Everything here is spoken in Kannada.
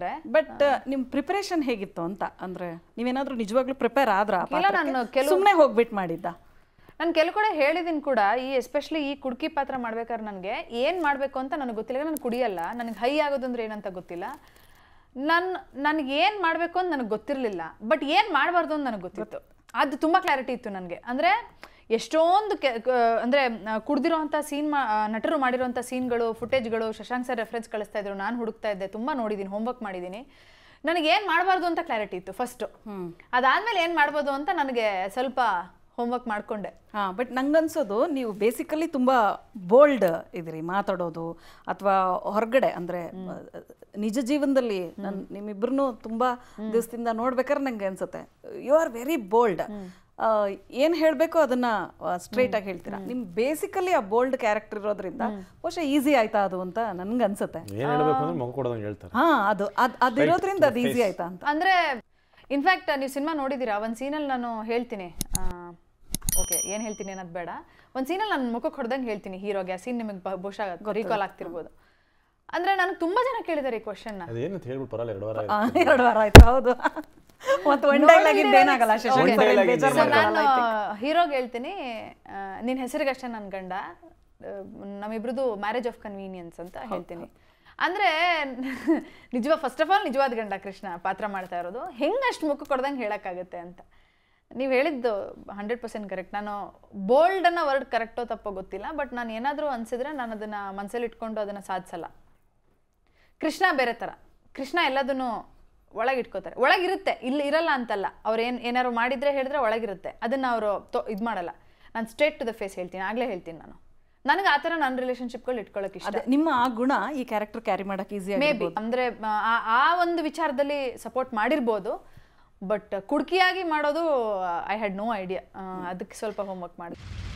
ಬಿಟ್ಟರೆ ಬಟ್ uh, ನಿಮ್ ಪ್ರಿಪರೇಷನ್ ಹೇಗಿತ್ತು ಅಂತ ಅಂದ್ರೆ ನೀವೇನಾದ್ರೂ ನಿಜವಾಗ್ಲೂ ಪ್ರಿಪೇರ್ ಆದ್ರ ಇಲ್ಲ ನಾನು ಸುಮ್ಮನೆ ಹೋಗ್ಬಿಟ್ಟು ಮಾಡಿದ್ದ ನಾನು ಕೆಲವು ಕಡೆ ಕೂಡ ಈ ಎಸ್ಪೆಷಲಿ ಈ ಕುಡ್ಕಿ ಪಾತ್ರ ಮಾಡ್ಬೇಕಾದ್ರೆ ನನಗೆ ಏನು ಮಾಡಬೇಕು ಅಂತ ನನಗೆ ಗೊತ್ತಿಲ್ಲ ನಾನು ಕುಡಿಯಲ್ಲ ನನಗೆ ಹೈ ಆಗೋದಂದ್ರೆ ಏನಂತ ಗೊತ್ತಿಲ್ಲ ನನ್ನ ನನಗೆ ಏನು ಮಾಡಬೇಕು ಅಂತ ನನಗೆ ಗೊತ್ತಿರಲಿಲ್ಲ ಬಟ್ ಏನು ಮಾಡಬಾರ್ದು ಅಂತ ನನಗೆ ಗೊತ್ತಿತ್ತು ಅದು ತುಂಬ ಕ್ಲಾರಿಟಿ ಇತ್ತು ನನಗೆ ಅಂದರೆ ಎಷ್ಟೊಂದು ಕೆ ಅಂದರೆ ಕುಡ್ದಿರೋಂಥ ಸೀನ್ ಮಾ ನಟರು ಮಾಡಿರೋಂಥ ಸೀನ್ಗಳು ಫುಟೇಜ್ಗಳು ಶಶಾಂಕ್ ಸರ್ ರೆಫರೆನ್ಸ್ ಕಳಿಸ್ತಾ ಇದ್ರು ನಾನು ಹುಡುಕ್ತಾ ಇದ್ದೆ ತುಂಬ ನೋಡಿದ್ದೀನಿ ಹೋಮ್ವರ್ಕ್ ಮಾಡಿದ್ದೀನಿ ನನಗೆ ಏನು ಮಾಡಬಾರ್ದು ಅಂತ ಕ್ಲಾರಿಟಿ ಇತ್ತು ಫಸ್ಟು ಅದಾದಮೇಲೆ ಏನು ಮಾಡ್ಬೋದು ಅಂತ ನನಗೆ ಸ್ವಲ್ಪ ಹೋಮ್ವರ್ಕ್ ಮಾಡಿಕೊಂಡೆ ಹಾಂ ಬಟ್ ನಂಗನ್ಸೋದು ನೀವು ಬೇಸಿಕಲಿ ತುಂಬ ಬೋಲ್ಡ್ ಇದ್ರಿ ಮಾತಾಡೋದು ಅಥವಾ ಹೊರಗಡೆ ಅಂದರೆ ನಿಜ ಜೀವನದಲ್ಲಿ ನಾನು ನಿಮ್ಮಿಬ್ಬರನ್ನು ತುಂಬ ದಿವಸದಿಂದ ನೋಡ್ಬೇಕಾದ್ರೆ ನಂಗೆ ಅನ್ಸುತ್ತೆ ಯು ಆರ್ ವೆರಿ ಬೋಲ್ಡ್ ಏನ್ ಹೇಳ್ಬೇಕು ಅದನ್ನ ಸ್ಟ್ರೈಟ್ ಆಗಿ ಹೇಳ್ತೀರಾ ನಿಮ್ ಬೇಸಿಕಲಿ ಆ ಬೋಲ್ಡ್ ಕ್ಯಾರೆಕ್ಟರ್ ಇರೋದ್ರಿಂದ ಬಹುಶಃ ಈಸಿ ಆಯ್ತಾ ಅದು ಅಂತ ನನ್ಗೆ ಅನ್ಸುತ್ತೆ ಹಾ ಅದು ಅದಿರೋದ್ರಿಂದ ಅದು ಈಸಿ ಆಯ್ತಾ ಅಂತ ಅಂದ್ರೆ ಇನ್ಫ್ಯಾಕ್ಟ್ ನೀವು ಸಿನಿಮಾ ನೋಡಿದೀರಾ ಒಂದ್ ಸೀನಲ್ ನಾನು ಹೇಳ್ತೀನಿ ಓಕೆ ಏನ್ ಹೇಳ್ತೀನಿ ಅನ್ನೋದು ಬೇಡ ಒಂದ್ ಸೀನಲ್ ನಾನು ಮುಖಕ್ಕೆ ಹೊಡೆದಂಗೆ ಹೇಳ್ತೀನಿ ಹೀರೋಗೆ ಆ ಸೀನ್ ನಿಮಗೆ ಬಹುಶಃ ರೀಕಾಲ್ ಆಗ್ತಿರ್ಬೋದು ಅಂದ್ರೆ ನನಗೆ ತುಂಬಾ ಜನ ಕೇಳಿದ್ದಾರೆ ಈ ಕ್ವಶನ್ ಅದೇನು ವಾರ ಎರಡು ವಾರ ಆಯ್ತು ಹೌದು ನಾನು ಹೀರೋಗೆ ಹೇಳ್ತೀನಿ ನಿನ್ ಹೆಸರಿಗಷ್ಟೇ ನನ್ ಗಂಡ ನಮ್ಮಿಬ್ರದ್ದು ಮ್ಯಾರೇಜ್ ಆಫ್ ಕನ್ವೀನಿಯನ್ಸ್ ಅಂತ ಹೇಳ್ತೀನಿ ಅಂದ್ರೆ ನಿಜವಾ ಫಸ್ಟ್ ಆಫ್ ಆಲ್ ನಿಜವಾದ ಗಂಡ ಕೃಷ್ಣ ಪಾತ್ರ ಮಾಡ್ತಾ ಇರೋದು ಹೆಂಗ್ ಮುಖ ಕೊಡ್ದಂಗೆ ಹೇಳಕ್ಕಾಗತ್ತೆ ಅಂತ ನೀವು ಹೇಳಿದ್ದು ಹಂಡ್ರೆಡ್ ಪರ್ಸೆಂಟ್ ಕರೆಕ್ಟ್ ನಾನು ಬೋಲ್ಡ್ ಅನ್ನೋ ವರ್ಡ್ ಕರೆಕ್ಟೋ ತಪ್ಪೋ ಗೊತ್ತಿಲ್ಲ ಬಟ್ ನಾನು ಏನಾದರೂ ಅನ್ಸಿದ್ರೆ ನಾನು ಅದನ್ನ ಮನಸ್ಸಲ್ಲಿ ಇಟ್ಕೊಂಡು ಅದನ್ನ ಸಾಧಿಸಲ್ಲ ಕೃಷ್ಣ ಬೇರೆ ತರ ಕೃಷ್ಣ ಎಲ್ಲದನ್ನು ಒಳಗಿಟ್ಕೋತಾರೆ ಒಳಗಿರುತ್ತೆ ಇಲ್ಲಿ ಇರಲ್ಲ ಅಂತಲ್ಲ ಅವ್ರು ಏನು ಏನಾದ್ರು ಮಾಡಿದ್ರೆ ಹೇಳಿದ್ರೆ ಒಳಗಿರುತ್ತೆ ಅದನ್ನು ಅವರು ತೊ ಇದು ಮಾಡಲ್ಲ ನಾನು ಸ್ಟ್ರೇಟ್ ಟು ದ ಫೇಸ್ ಹೇಳ್ತೀನಿ ಆಗಲೇ ಹೇಳ್ತೀನಿ ನಾನು ನನಗೆ ಆ ಥರ ನನ್ನ ರಿಲೇಷನ್ಶಿಪ್ಗಳು ಇಟ್ಕೊಳ್ಳೋಕೆ ಇಷ್ಟ ನಿಮ್ಮ ಆ ಗುಣ ಈ ಕ್ಯಾರೆಕ್ಟರ್ ಕ್ಯಾರಿ ಮಾಡೋಕೆ ಈಸಿ ಮೇ ಬಿ ಅಂದರೆ ಆ ಒಂದು ವಿಚಾರದಲ್ಲಿ ಸಪೋರ್ಟ್ ಮಾಡಿರ್ಬೋದು ಬಟ್ ಕುಡ್ಕಿಯಾಗಿ ಮಾಡೋದು ಐ ಹ್ಯಾಡ್ ನೋ ಐಡಿಯಾ ಅದಕ್ಕೆ ಸ್ವಲ್ಪ ಹೋಮ್ವರ್ಕ್ ಮಾಡಿ